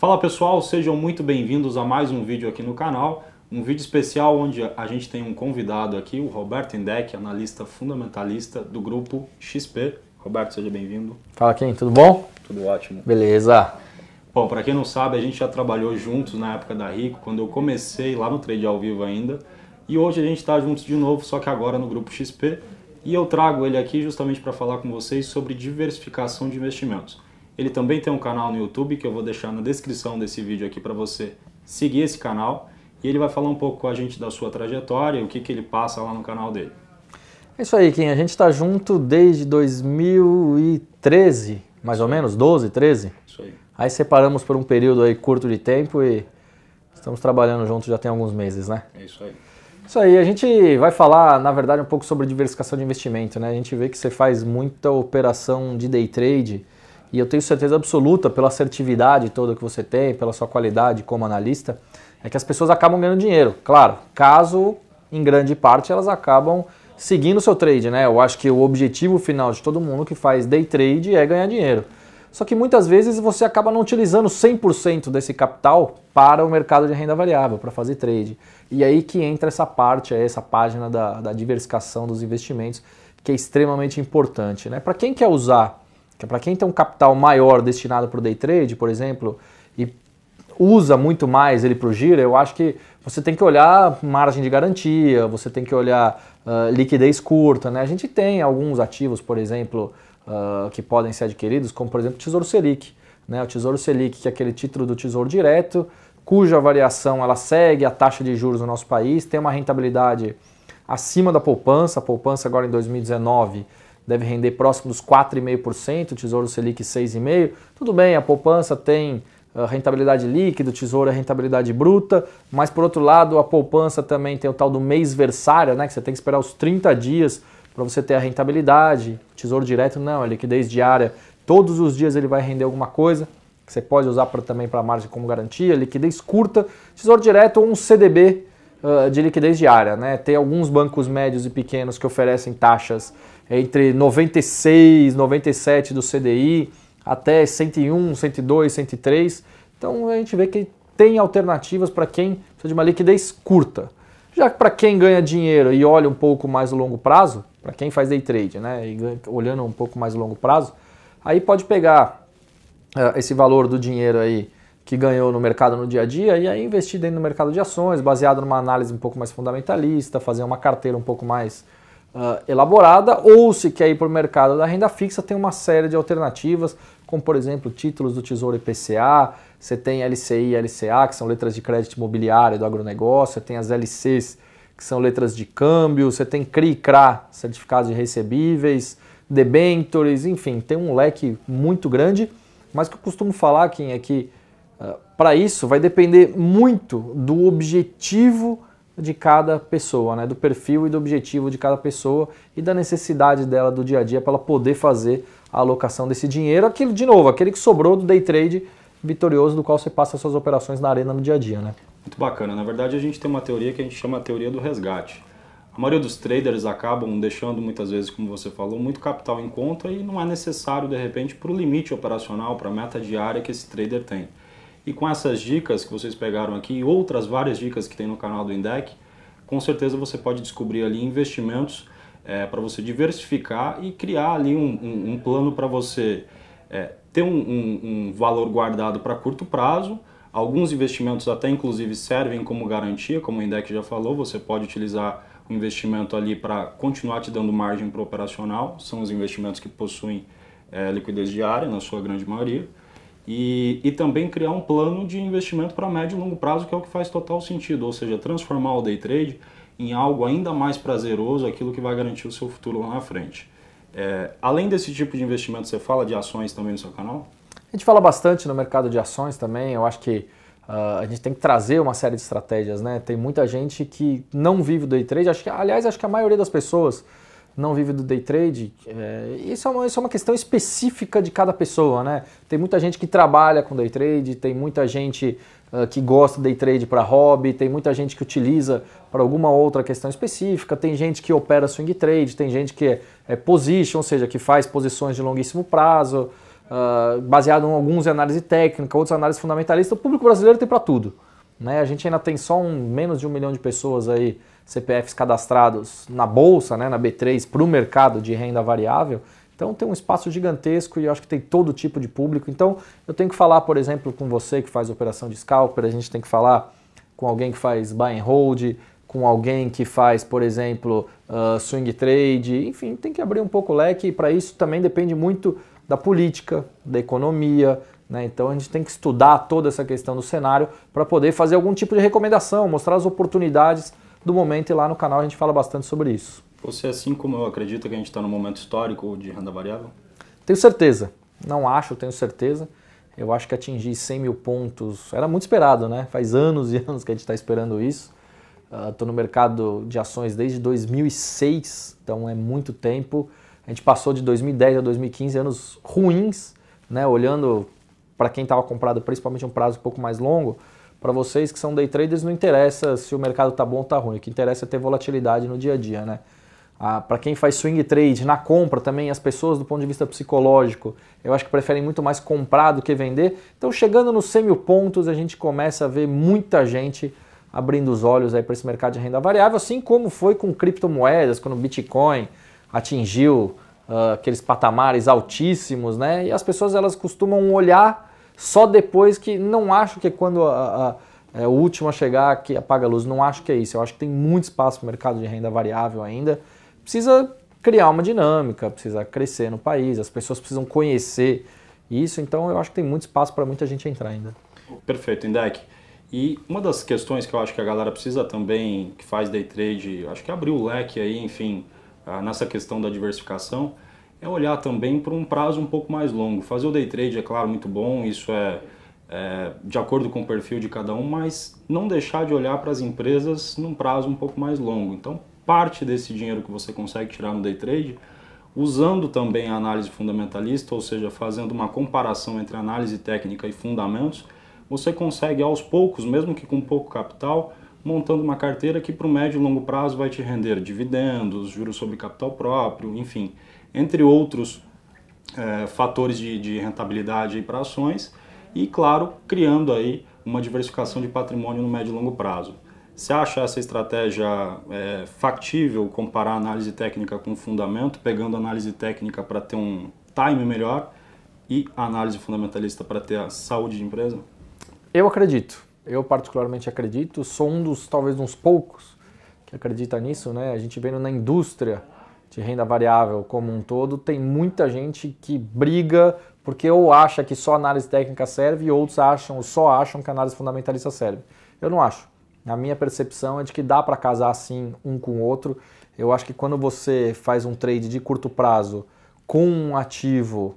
Fala pessoal, sejam muito bem-vindos a mais um vídeo aqui no canal, um vídeo especial onde a gente tem um convidado aqui, o Roberto Indec, analista fundamentalista do grupo XP. Roberto, seja bem-vindo. Fala quem, tudo bom? Tudo ótimo. Beleza. Bom, para quem não sabe, a gente já trabalhou juntos na época da Rico, quando eu comecei lá no trade ao vivo ainda, e hoje a gente está juntos de novo, só que agora no grupo XP, e eu trago ele aqui justamente para falar com vocês sobre diversificação de investimentos. Ele também tem um canal no YouTube que eu vou deixar na descrição desse vídeo aqui para você seguir esse canal e ele vai falar um pouco com a gente da sua trajetória, o que, que ele passa lá no canal dele. É isso aí, Kim. A gente está junto desde 2013, mais ou menos, 12, 13. Isso aí. Aí separamos por um período aí curto de tempo e estamos trabalhando juntos já tem alguns meses, né? É isso aí. Isso aí, a gente vai falar, na verdade, um pouco sobre diversificação de investimento, né? A gente vê que você faz muita operação de day trade, e eu tenho certeza absoluta pela assertividade toda que você tem, pela sua qualidade como analista, é que as pessoas acabam ganhando dinheiro. Claro, caso em grande parte elas acabam seguindo o seu trade, né? Eu acho que o objetivo final de todo mundo que faz day trade é ganhar dinheiro. Só que muitas vezes você acaba não utilizando 100% desse capital para o mercado de renda variável, para fazer trade. E aí que entra essa parte, é essa página da, da diversificação dos investimentos, que é extremamente importante. Né? Para quem quer usar que é para quem tem um capital maior destinado para o day trade, por exemplo, e usa muito mais ele para o giro, eu acho que você tem que olhar margem de garantia, você tem que olhar uh, liquidez curta. Né? A gente tem alguns ativos, por exemplo, uh, que podem ser adquiridos, como por exemplo o Tesouro Selic. Né? O Tesouro Selic, que é aquele título do Tesouro Direto, cuja variação ela segue a taxa de juros no nosso país, tem uma rentabilidade acima da poupança. A poupança agora em 2019 deve render próximo dos 4,5%, Tesouro Selic 6,5%. Tudo bem, a poupança tem ah, rentabilidade líquida, o tesouro é rentabilidade bruta, mas por outro lado, a poupança também tem o tal do mês versário, né, que você tem que esperar os 30 dias para você ter a rentabilidade. Tesouro direto não, é liquidez diária. Todos os dias ele vai render alguma coisa que você pode usar pra, também para margem como garantia, liquidez curta, tesouro direto ou um CDB uh, ah, de liquidez diária, né? Tem alguns bancos médios e pequenos que oferecem taxas entre 96, 97 do CDI até 101, 102, 103. Então a gente vê que tem alternativas para quem precisa de uma liquidez curta. Já que para quem ganha dinheiro e olha um pouco mais o longo prazo, para quem faz day trade, né, e olhando um pouco mais o longo prazo, aí pode pegar uh, esse valor do dinheiro aí que ganhou no mercado no dia a dia e aí investir dentro do mercado de ações, baseado numa análise um pouco mais fundamentalista, fazer uma carteira um pouco mais uh, elaborada, ou se quer ir para o mercado da renda fixa, tem uma série de alternativas, como por exemplo títulos do Tesouro IPCA, você tem LCI e LCA, que são letras de crédito imobiliário do agronegócio, você tem as LCs, que são letras de câmbio, você tem CRI e CRA, certificados de recebíveis, debentures, enfim, tem um leque muito grande, mas que eu costumo falar, Kim, é que uh, ah, para isso vai depender muito do objetivo de cada pessoa, né? do perfil e do objetivo de cada pessoa e da necessidade dela do dia a dia para ela poder fazer a alocação desse dinheiro. Aquilo, de novo, aquele que sobrou do day trade vitorioso do qual você passa suas operações na arena no dia a dia. Né? Muito bacana. Na verdade, a gente tem uma teoria que a gente chama a teoria do resgate. A maioria dos traders acabam deixando muitas vezes, como você falou, muito capital em conta e não é necessário de repente para o limite operacional, para a meta diária que esse trader tem. E com essas dicas que vocês pegaram aqui e outras várias dicas que tem no canal do Indec, com certeza você pode descobrir ali investimentos é, para você diversificar e criar ali um, um, um plano para você é, ter um, um valor guardado para curto prazo. Alguns investimentos até inclusive servem como garantia, como o Indec já falou, você pode utilizar o investimento ali para continuar te dando margem para operacional, são os investimentos que possuem é, liquidez diária, na sua grande maioria. E, e também criar um plano de investimento para médio e longo prazo, que é o que faz total sentido, ou seja, transformar o day trade em algo ainda mais prazeroso, aquilo que vai garantir o seu futuro lá na frente. É, além desse tipo de investimento, você fala de ações também no seu canal? A gente fala bastante no mercado de ações também. Eu acho que uh, a gente tem que trazer uma série de estratégias, né? Tem muita gente que não vive o day trade. Acho que, aliás, acho que a maioria das pessoas não vive do day trade, é, isso, é uma, isso é uma questão específica de cada pessoa, né? Tem muita gente que trabalha com day trade, tem muita gente uh, que gosta day trade para hobby, tem muita gente que utiliza para alguma outra questão específica, tem gente que opera swing trade, tem gente que é, é position, ou seja, que faz posições de longuíssimo prazo, uh, baseado em alguns em análise técnica, outros análise fundamentalista. O público brasileiro tem para tudo. Né? A gente ainda tem só um, menos de um milhão de pessoas aí, CPFs cadastrados na bolsa, né, na B3, para o mercado de renda variável. Então tem um espaço gigantesco e eu acho que tem todo tipo de público. Então eu tenho que falar, por exemplo, com você que faz operação de scalper, a gente tem que falar com alguém que faz buy and hold, com alguém que faz, por exemplo, uh, swing trade, enfim, tem que abrir um pouco o leque e para isso também depende muito da política, da economia, né? Então a gente tem que estudar toda essa questão do cenário para poder fazer algum tipo de recomendação, mostrar as oportunidades do momento e lá no canal a gente fala bastante sobre isso. Você, assim como eu, acredita que a gente está num momento histórico de renda variável? Tenho certeza. Não acho, tenho certeza. Eu acho que atingir 100 mil pontos era muito esperado, né? Faz anos e anos que a gente está esperando isso. Estou uh, ah, no mercado de ações desde 2006, então é muito tempo. A gente passou de 2010 a 2015 anos ruins, né? Olhando para quem estava comprado principalmente um prazo um pouco mais longo, para vocês que são day traders não interessa se o mercado está bom ou está ruim, o que interessa é ter volatilidade no dia a dia, né? Ah, para quem faz swing trade na compra também, as pessoas do ponto de vista psicológico, eu acho que preferem muito mais comprar do que vender. Então, chegando nos 100 mil pontos, a gente começa a ver muita gente abrindo os olhos aí para esse mercado de renda variável, assim como foi com criptomoedas, quando o Bitcoin atingiu uh, aqueles patamares altíssimos, né? E as pessoas elas costumam olhar só depois que não acho que quando a, a, é, o último a chegar que apaga a luz, não acho que é isso. Eu acho que tem muito espaço para o mercado de renda variável ainda. Precisa criar uma dinâmica, precisa crescer no país, as pessoas precisam conhecer isso, então eu acho que tem muito espaço para muita gente entrar ainda. Perfeito, Indec. E uma das questões que eu acho que a galera precisa também, que faz day trade, acho que abriu o leque aí, enfim, ah, nessa questão da diversificação, é olhar também para um prazo um pouco mais longo. Fazer o day trade é claro muito bom, isso é, é, de acordo com o perfil de cada um, mas não deixar de olhar para as empresas num prazo um pouco mais longo. Então, parte desse dinheiro que você consegue tirar no day trade, usando também a análise fundamentalista, ou seja, fazendo uma comparação entre análise técnica e fundamentos, você consegue aos poucos, mesmo que com pouco capital, montando uma carteira que para o médio e longo prazo vai te render dividendos, juros sobre capital próprio, enfim, entre outros é, fatores de, de rentabilidade para ações e, claro, criando aí uma diversificação de patrimônio no médio e longo prazo. Você acha essa estratégia é, factível comparar análise técnica com fundamento, pegando análise técnica para ter um time melhor e análise fundamentalista para ter a saúde de empresa? Eu acredito. Eu particularmente acredito. Sou um dos, talvez, uns poucos que acredita nisso, né? A gente vendo na indústria de renda variável como um todo, tem muita gente que briga porque ou acha que só análise técnica serve e outros acham ou só acham que análise fundamentalista serve. Eu não acho. A minha percepção é de que dá para casar assim um com o outro. Eu acho que quando você faz um trade de curto prazo com um ativo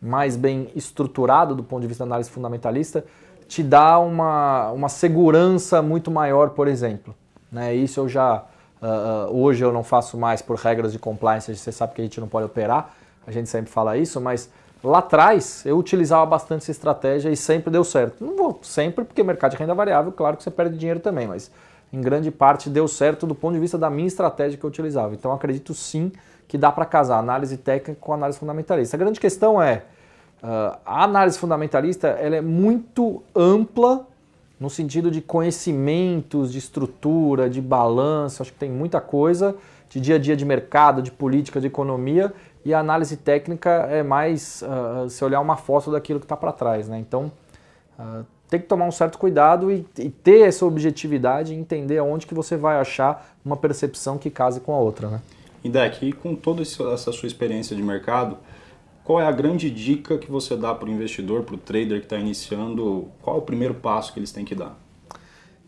mais bem estruturado do ponto de vista da análise fundamentalista, te dá uma, uma segurança muito maior, por exemplo. Né? Isso eu já Uh, hoje eu não faço mais por regras de compliance, você sabe que a gente não pode operar, a gente sempre fala isso, mas lá atrás eu utilizava bastante essa estratégia e sempre deu certo. Não vou sempre, porque mercado de renda variável, claro que você perde dinheiro também, mas em grande parte deu certo do ponto de vista da minha estratégia que eu utilizava. Então eu acredito sim que dá para casar análise técnica com análise fundamentalista. A grande questão é, uh, a análise fundamentalista ela é muito ampla no sentido de conhecimentos, de estrutura, de balanço, acho que tem muita coisa, de dia a dia de mercado, de política, de economia, e a análise técnica é mais uh, se olhar uma foto daquilo que está para trás, né? Então uh, tem que tomar um certo cuidado e, e, ter essa objetividade e entender onde que você vai achar uma percepção que case com a outra, né? E Deck, e com toda essa sua experiência de mercado, qual é a grande dica que você dá para o investidor, para o trader que está iniciando? Qual é o primeiro passo que eles têm que dar?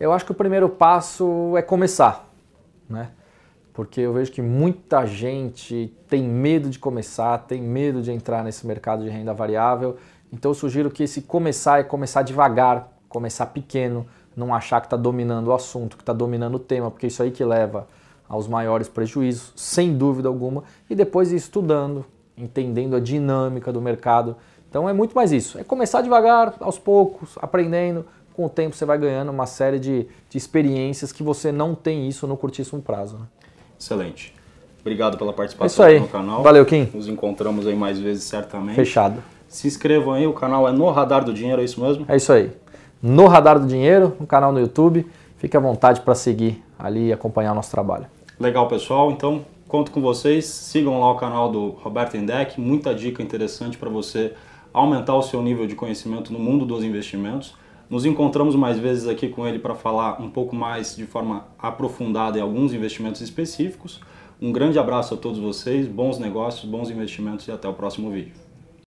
Eu acho que o primeiro passo é começar, né? Porque eu vejo que muita gente tem medo de começar, tem medo de entrar nesse mercado de renda variável. Então eu sugiro que esse começar é começar devagar, começar pequeno, não achar que está dominando o assunto, que está dominando o tema, porque isso aí que leva aos maiores prejuízos, sem dúvida alguma, e depois ir estudando, entendendo a dinâmica do mercado. Então é muito mais isso. É começar devagar, aos poucos, aprendendo. Com o tempo você vai ganhando uma série de, de experiências que você não tem isso no curtíssimo prazo. Né? Excelente. Obrigado pela participação é no canal. Valeu, Kim. Nos encontramos aí mais vezes, certamente. Fechado. Se inscrevam aí, o canal é No Radar do Dinheiro, é isso mesmo? É isso aí. No Radar do Dinheiro, um canal no YouTube. Fique à vontade para seguir ali e acompanhar o nosso trabalho. Legal, pessoal. Então, Conto com vocês, sigam lá o canal do Roberto Indec, muita dica interessante para você aumentar o seu nível de conhecimento no mundo dos investimentos. Nos encontramos mais vezes aqui com ele para falar um pouco mais de forma aprofundada em alguns investimentos específicos. Um grande abraço a todos vocês, bons negócios, bons investimentos e até o próximo vídeo.